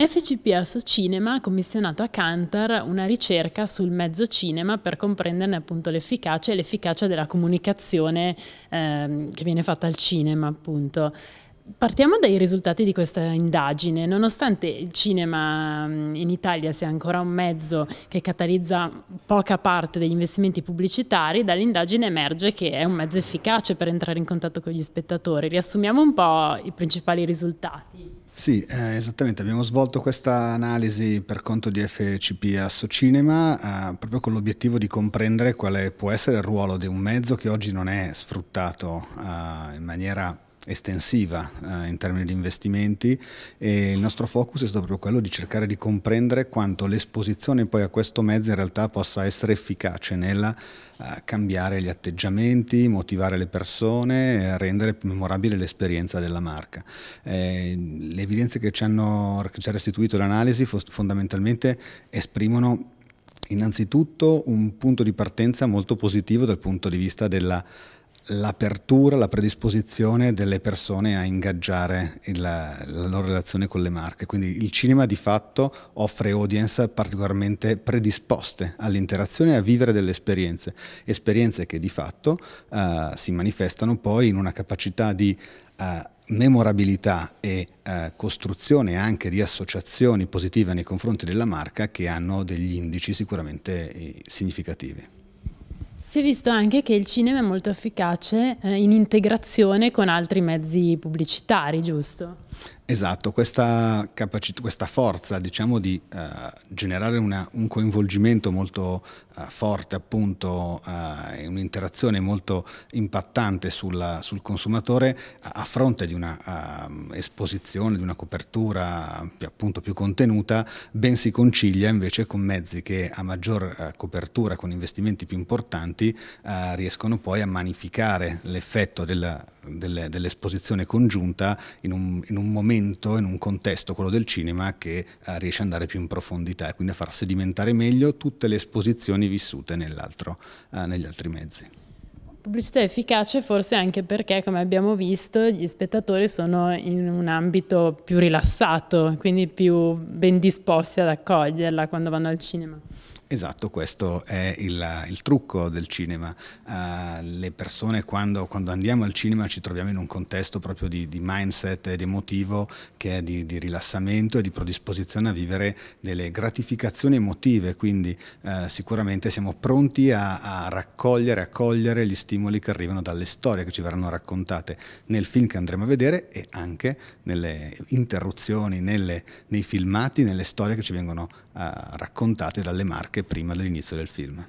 FCPS Cinema ha commissionato a Cantar una ricerca sul mezzo cinema per comprenderne appunto l'efficacia e l'efficacia della comunicazione eh, che viene fatta al cinema appunto. Partiamo dai risultati di questa indagine. Nonostante il cinema mm, in Italia sia ancora un mezzo che catalizza poca parte degli investimenti pubblicitari, dall'indagine emerge che è un mezzo efficace per entrare in contatto con gli spettatori. Riassumiamo un po' i principali risultati. Sì, eh, esattamente, abbiamo svolto questa analisi per conto di FCP Associnema eh, proprio con l'obiettivo di comprendere quale può essere il ruolo di un mezzo che oggi non è sfruttato eh, in maniera estensiva eh, in termini di investimenti e il nostro focus è stato proprio quello di cercare di comprendere quanto l'esposizione poi a questo mezzo in realtà possa essere efficace nel eh, cambiare gli atteggiamenti, motivare le persone, rendere più memorabile l'esperienza della marca. Eh, le evidenze che ci, hanno, che ci ha restituito l'analisi fondamentalmente esprimono innanzitutto un punto di partenza molto positivo dal punto di vista della l'apertura, la predisposizione delle persone a ingaggiare il, la loro relazione con le marche. Quindi il cinema di fatto offre audience particolarmente predisposte all'interazione e a vivere delle esperienze, esperienze che di fatto uh, si manifestano poi in una capacità di uh, memorabilità e eh, costruzione anche di associazioni positive nei confronti della marca che hanno degli indici sicuramente eh, significativi. Si è visto anche che il cinema è molto efficace eh, in integrazione con altri mezzi pubblicitari, giusto? Esatto, questa, capacit- questa forza diciamo, di eh, generare una, un coinvolgimento molto eh, forte, appunto, eh, un'interazione molto impattante sulla, sul consumatore a, fronte di una ehm, esposizione, di una copertura più, appunto, più contenuta, ben si concilia invece con mezzi che a maggior eh, copertura, con investimenti più importanti, eh, riescono poi a manificare l'effetto della, delle, dell'esposizione congiunta in un, in un momento momento, in un contesto, quello del cinema, che eh, riesce ad andare più in profondità e quindi a far sedimentare meglio tutte le esposizioni vissute eh, negli altri mezzi. Pubblicità efficace forse anche perché, come abbiamo visto, gli spettatori sono in un ambito più rilassato, quindi più ben disposti ad accoglierla quando vanno al cinema. Esatto, questo è il, il trucco del cinema. Uh, le persone quando, quando, andiamo al cinema ci troviamo in un contesto proprio di, di mindset ed emotivo che è di, di, rilassamento e di predisposizione a vivere delle gratificazioni emotive, quindi uh, sicuramente siamo pronti a, a raccogliere, accogliere gli stimoli stimoli che arrivano dalle storie che ci verranno raccontate nel film che andremo a vedere e anche nelle interruzioni, nelle, nei filmati, nelle storie che ci vengono uh, raccontate dalle marche prima dell'inizio del film.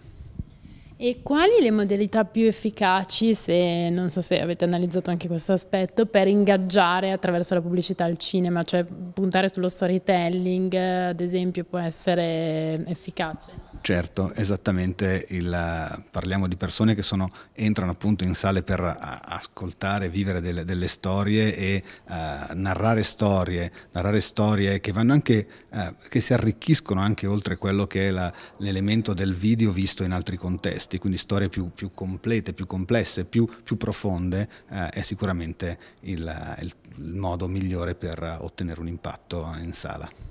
E quali le modalità più efficaci, se non so se avete analizzato anche questo aspetto, per ingaggiare attraverso la pubblicità al cinema, cioè puntare sullo storytelling, ad esempio, può essere efficace? Certo, esattamente, il, parliamo di persone che sono, entrano appunto in sale per ascoltare, vivere delle, delle storie e uh, narrare storie, narrare storie che, anche, uh, che si arricchiscono anche oltre quello che è l'elemento del video visto in altri contesti vasti, quindi storie più, più complete, più complesse, più, più profonde, eh, è sicuramente il, il modo migliore per ottenere un impatto in sala.